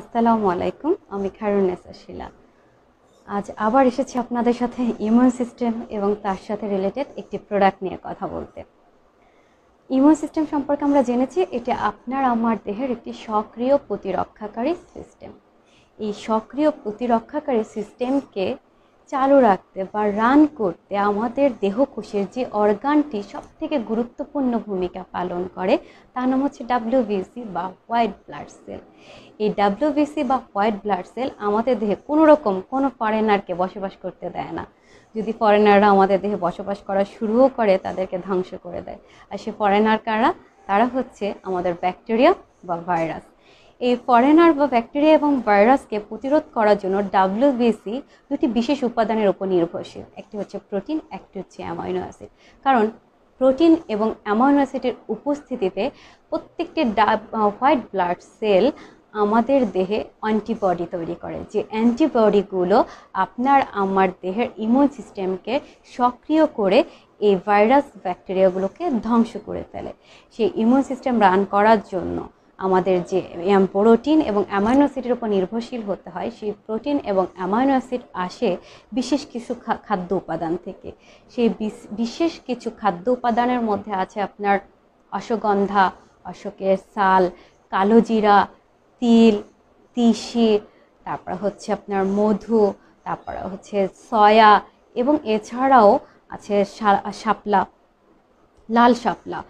আসসালামু আলাইকুম আমি খায়রুন্নেসা শিলা আজ আবার এসেছি আপনাদের সাথে ইমিউন সিস্টেম এবং তার সাথে রিলেটেড একটি প্রোডাক্ট নিয়ে কথা বলতে ইমিউন সিস্টেম সম্পর্কে আমরা জেনেছি এটি আপনার আমার দেহের একটি সক্রিয় প্রতিরক্ষাকারী সিস্টেম এই সক্রিয় প্রতিরক্ষাকারী সিস্টেমকে চালু রাখতে বা রান করতে আমাদের দেহকোষের যে অর্গানটি সব থেকে গুরুত্বপূর্ণ ভূমিকা পালন করে তার নাম হচ্ছে ডাব্লিউবিসি বা হোয়াইট ব্লাড সেল এই ডাব্লিউবিসি বা হোয়াইট ব্লাড সেল আমাদের দেহে কোনো রকম কোনো ফরেনারকে বসবাস করতে দেয় না যদি ফরেনাররা আমাদের দেহে বসবাস করা শুরুও করে তাদেরকে ধ্বংস করে দেয় আর সে ফরেনার কারা তারা হচ্ছে আমাদের ব্যাকটেরিয়া বা ভাইরাস এই ফরেনার বা ব্যাকটেরিয়া এবং ভাইরাসকে প্রতিরোধ করার জন্য ডাব্লিউবিসি দুটি বিশেষ উপাদানের উপর নির্ভরশীল একটি হচ্ছে প্রোটিন একটি হচ্ছে অ্যামাইনো অ্যাসিড কারণ প্রোটিন এবং অ্যামাইনো অ্যাসিডের উপস্থিতিতে প্রত্যেকটি হোয়াইট ব্লাড সেল আমাদের দেহে অ্যান্টিবডি তৈরি করে যে অ্যান্টিবডিগুলো আপনার আমার দেহের ইমিউন সিস্টেমকে সক্রিয় করে এই ভাইরাস ব্যাকটেরিয়াগুলোকে ধ্বংস করে ফেলে সেই ইমিউন সিস্টেম রান করার জন্য আমাদের যে প্রোটিন এবং অ্যামাইনো অ্যাসিডের উপর নির্ভরশীল হতে হয় সেই প্রোটিন এবং অ্যামাইনো অ্যাসিড আসে বিশেষ কিছু খাদ্য উপাদান থেকে সেই বিশেষ কিছু খাদ্য উপাদানের মধ্যে আছে আপনার অশ্বগন্ধা অশোকের সাল কালোজিরা তিল তিসি তারপর হচ্ছে আপনার মধু তারপর হচ্ছে সয়া এবং এছাড়াও আছে শাপলা লাল শাপলা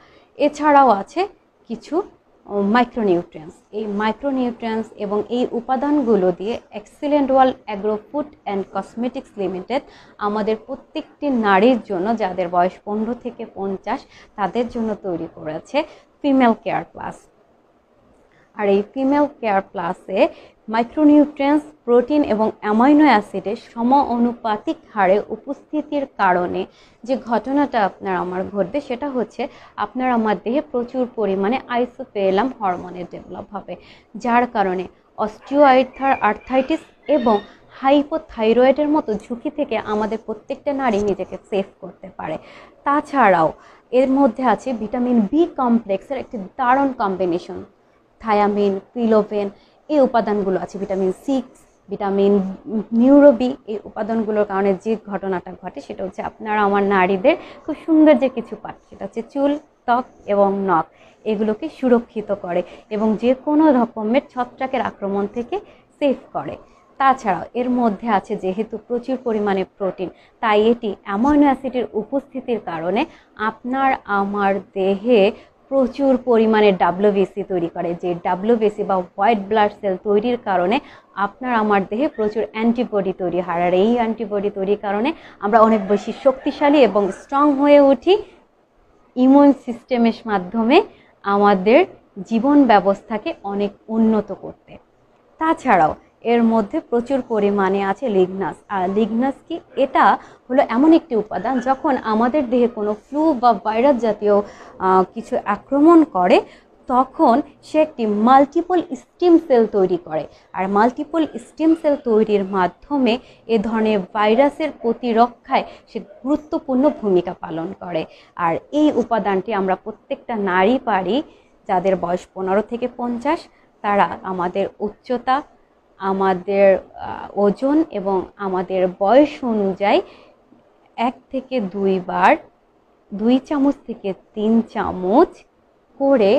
এছাড়াও আছে কিছু মাইক্রোনিউট্রিয়েন্টস এই মাইক্রোনিউট্রিয়েন্টস এবং এই উপাদানগুলো দিয়ে Excellent Wall Agro Food and Cosmetics Limited আমাদের প্রত্যেকটি নারীর জন্য যাদের বয়স পনেরো থেকে পঞ্চাশ তাদের জন্য তৈরি করেছে ফিমেল কেয়ার প্লাস আর এই ফিমেল কেয়ার প্লাসে মাইক্রোনিউট্রিয়েন্টস প্রোটিন এবং অ্যামাইনো অ্যাসিডের সম অনুপাতিক হারে উপস্থিতির কারণে যে ঘটনাটা আপনার আমার ঘটবে সেটা হচ্ছে আপনার আমার দেহে প্রচুর পরিমাণে আইসোপেলাম হরমোনের ডেভেলপ হবে যার কারণে অস্টিওআইথার আর্থাইটিস এবং হাইপোথাইরয়েডের মতো ঝুঁকি থেকে আমাদের প্রত্যেকটা নারী নিজেকে সেভ করতে পারে তাছাড়াও এর মধ্যে আছে ভিটামিন বি কমপ্লেক্সের একটি দারুণ কম্বিনেশন থায়ামিন পিলোভেন এই উপাদানগুলো আছে ভিটামিন সিক্স ভিটামিন নিউরোবি এই উপাদানগুলোর কারণে যে ঘটনাটা ঘটে সেটা হচ্ছে আপনারা আমার নারীদের খুব সুন্দর যে কিছু পাঠ সেটা হচ্ছে চুল ত্বক এবং নখ এগুলোকে সুরক্ষিত করে এবং যে কোনো রকমের ছত্রাকের আক্রমণ থেকে সেফ করে তাছাড়াও এর মধ্যে আছে যেহেতু প্রচুর পরিমাণে প্রোটিন তাই এটি অ্যামাইনো অ্যাসিডের উপস্থিতির কারণে আপনার আমার দেহে প্রচুর পরিমাণে ডাব্লিউবিসি তৈরি করে যে ডাব্লিউবিসি বা হোয়াইট ব্লাড সেল তৈরির কারণে আপনার আমার দেহে প্রচুর অ্যান্টিবডি তৈরি হয় আর এই অ্যান্টিবডি তৈরির কারণে আমরা অনেক বেশি শক্তিশালী এবং স্ট্রং হয়ে উঠি ইমিউন সিস্টেমের মাধ্যমে আমাদের জীবন ব্যবস্থাকে অনেক উন্নত করতে তাছাড়াও এর মধ্যে প্রচুর পরিমাণে আছে লিগনাস আর লিগনাস কি এটা হলো এমন একটি উপাদান যখন আমাদের দেহে কোনো ফ্লু বা ভাইরাস জাতীয় কিছু আক্রমণ করে তখন সে একটি মাল্টিপল স্টিম সেল তৈরি করে আর মাল্টিপল স্টিম সেল তৈরির মাধ্যমে এ ধরনের ভাইরাসের প্রতিরক্ষায় সে গুরুত্বপূর্ণ ভূমিকা পালন করে আর এই উপাদানটি আমরা প্রত্যেকটা নারী পারি যাদের বয়স পনেরো থেকে পঞ্চাশ তারা আমাদের উচ্চতা আমাদের ওজন এবং আমাদের বয়স অনুযায়ী এক থেকে দুইবার দুই চামচ থেকে তিন চামচ করে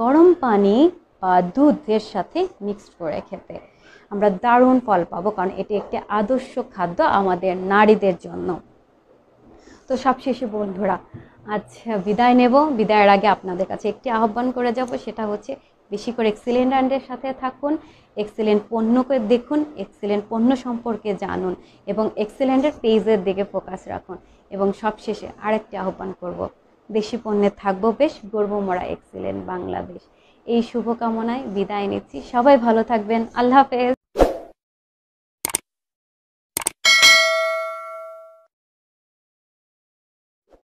গরম পানি বা দুধের সাথে মিক্সড করে খেতে আমরা দারুণ ফল পাবো কারণ এটি একটি আদর্শ খাদ্য আমাদের নারীদের জন্য তো সবশেষে বন্ধুরা আচ্ছা বিদায় নেব বিদায়ের আগে আপনাদের কাছে একটি আহ্বান করে যাব সেটা হচ্ছে বেশি করে এক্সিলেন্ট ব্র্যান্ডের সাথে থাকুন এক্সিলেন্ট পণ্যকে দেখুন এক্সিলেন্ট পণ্য সম্পর্কে জানুন এবং এক্সিলেন্টের পেজের দিকে ফোকাস রাখুন এবং সবশেষে আরেকটি আহ্বান করব দেশি পণ্যে থাকবো বেশ গর্বমরা এক্সিলেন্ট বাংলাদেশ এই শুভকামনায় বিদায় নিচ্ছি সবাই ভালো থাকবেন আল্লাহ হাফেজ